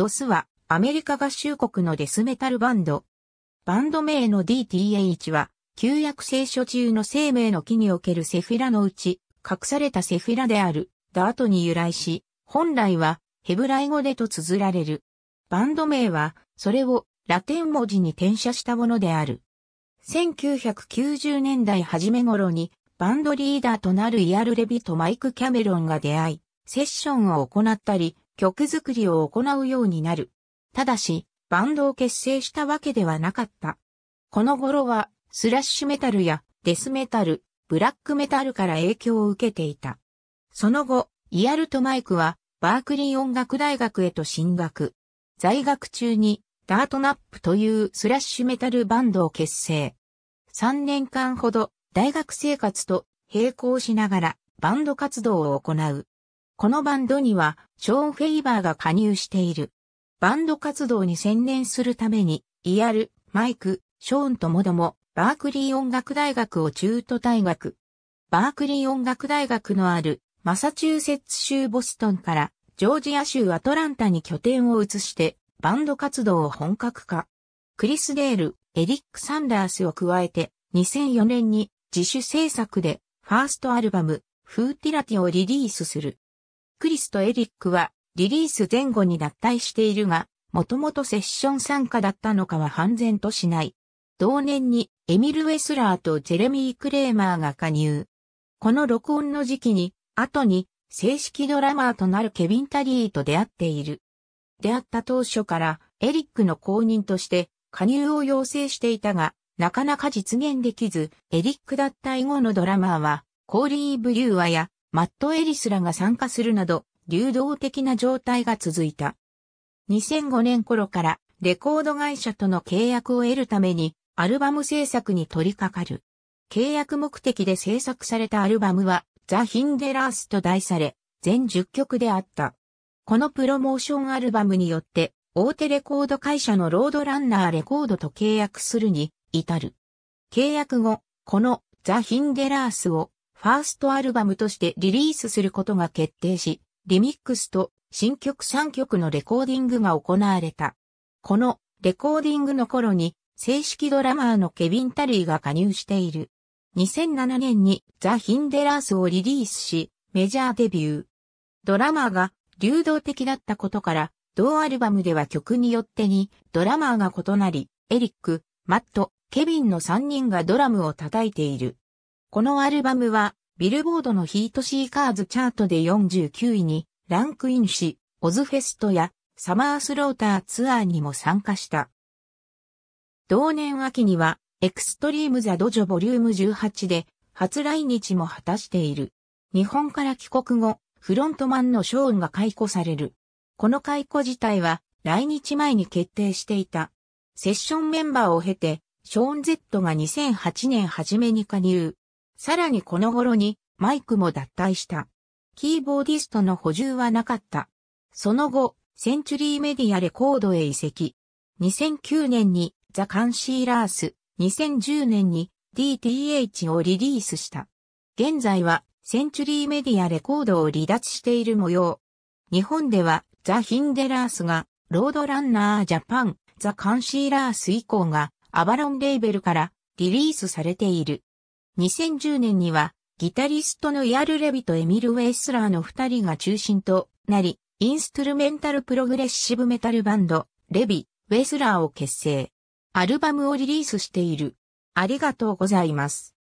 ドスは、アメリカ合衆国のデスメタルバンド。バンド名の DTH は、旧約聖書中の生命の木におけるセフィラのうち、隠されたセフィラである、ダートに由来し、本来は、ヘブライ語でと綴られる。バンド名は、それをラテン文字に転写したものである。1990年代初め頃に、バンドリーダーとなるイアル・レビとマイク・キャメロンが出会い、セッションを行ったり、曲作りを行うようになる。ただし、バンドを結成したわけではなかった。この頃は、スラッシュメタルやデスメタル、ブラックメタルから影響を受けていた。その後、イアルトマイクは、バークリー音楽大学へと進学。在学中に、ダートナップというスラッシュメタルバンドを結成。3年間ほど、大学生活と並行しながら、バンド活動を行う。このバンドには、ショーン・フェイバーが加入している。バンド活動に専念するために、イアル、マイク、ショーンともども、バークリー音楽大学を中途退学。バークリー音楽大学のある、マサチューセッツ州ボストンから、ジョージア州アトランタに拠点を移して、バンド活動を本格化。クリス・デール、エリック・サンダースを加えて、2004年に自主制作で、ファーストアルバム、フーティラティをリリースする。クリスとエリックはリリース前後に脱退しているが、もともとセッション参加だったのかは判然としない。同年にエミル・ウェスラーとジェレミー・クレーマーが加入。この録音の時期に、後に正式ドラマーとなるケビン・タリーと出会っている。出会った当初からエリックの公認として加入を要請していたが、なかなか実現できず、エリック脱退後のドラマーは、コーリー・ブリューアやマット・エリスらが参加するなど、流動的な状態が続いた。2005年頃からレコード会社との契約を得るためにアルバム制作に取り掛かる。契約目的で制作されたアルバムはザ・ヒンデラースと題され全10曲であった。このプロモーションアルバムによって大手レコード会社のロードランナーレコードと契約するに至る。契約後、このザ・ヒンデラースをファーストアルバムとしてリリースすることが決定し、リミックスと新曲3曲のレコーディングが行われた。このレコーディングの頃に正式ドラマーのケビン・タリーが加入している。2007年にザ・ヒンデラースをリリースし、メジャーデビュー。ドラマーが流動的だったことから、同アルバムでは曲によってにドラマーが異なり、エリック、マット、ケビンの3人がドラムを叩いている。このアルバムは、ビルボードのヒートシーカーズチャートで49位にランクインし、オズフェストやサマースローターツアーにも参加した。同年秋には、エクストリームザドジョボリューム18で、初来日も果たしている。日本から帰国後、フロントマンのショーンが解雇される。この解雇自体は、来日前に決定していた。セッションメンバーを経て、ショーン・ゼットが2008年初めに加入。さらにこの頃にマイクも脱退した。キーボーディストの補充はなかった。その後、センチュリーメディアレコードへ移籍。2009年にザ・カンシーラース、2010年に DTH をリリースした。現在はセンチュリーメディアレコードを離脱している模様。日本ではザ・ヒンデラースがロードランナージャパン、ザ・カンシーラース以降がアバロンレーベルからリリースされている。2010年には、ギタリストのヤル・レビとエミル・ウェイスラーの二人が中心となり、インストゥルメンタルプログレッシブメタルバンド、レビ、ウェイスラーを結成。アルバムをリリースしている。ありがとうございます。